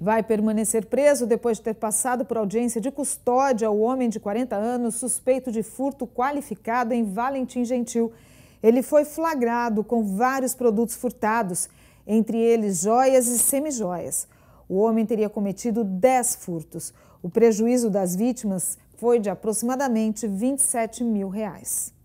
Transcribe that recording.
vai permanecer preso depois de ter passado por audiência de custódia o homem de 40 anos suspeito de furto qualificado em Valentim Gentil. Ele foi flagrado com vários produtos furtados, entre eles joias e semijoias. O homem teria cometido 10 furtos. O prejuízo das vítimas foi de aproximadamente 27 mil reais.